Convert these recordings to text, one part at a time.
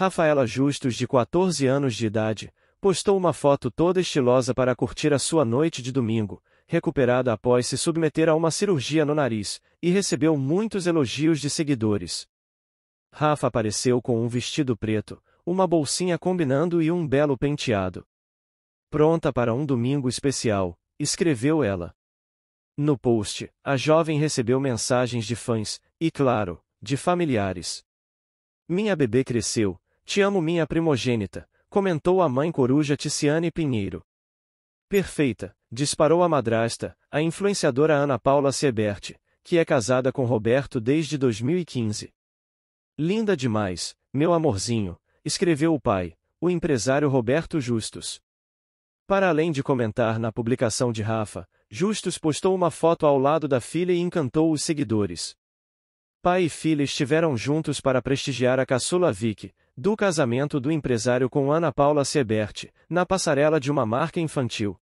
Rafaela Justus, de 14 anos de idade, postou uma foto toda estilosa para curtir a sua noite de domingo, recuperada após se submeter a uma cirurgia no nariz, e recebeu muitos elogios de seguidores. Rafa apareceu com um vestido preto, uma bolsinha combinando e um belo penteado. Pronta para um domingo especial, escreveu ela. No post, a jovem recebeu mensagens de fãs, e claro, de familiares. Minha bebê cresceu, te amo minha primogênita, comentou a mãe coruja Ticiane Pinheiro. Perfeita, disparou a madrasta, a influenciadora Ana Paula Sebert, que é casada com Roberto desde 2015. Linda demais, meu amorzinho, escreveu o pai, o empresário Roberto Justus. Para além de comentar na publicação de Rafa, Justus postou uma foto ao lado da filha e encantou os seguidores. Pai e filha estiveram juntos para prestigiar a caçula Vicky, do casamento do empresário com Ana Paula Sebert, na passarela de uma marca infantil.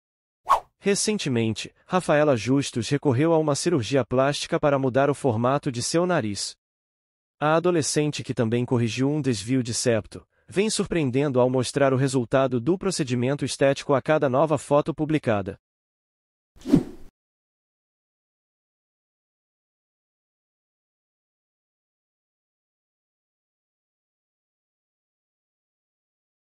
Recentemente, Rafaela Justus recorreu a uma cirurgia plástica para mudar o formato de seu nariz. A adolescente que também corrigiu um desvio de septo, vem surpreendendo ao mostrar o resultado do procedimento estético a cada nova foto publicada.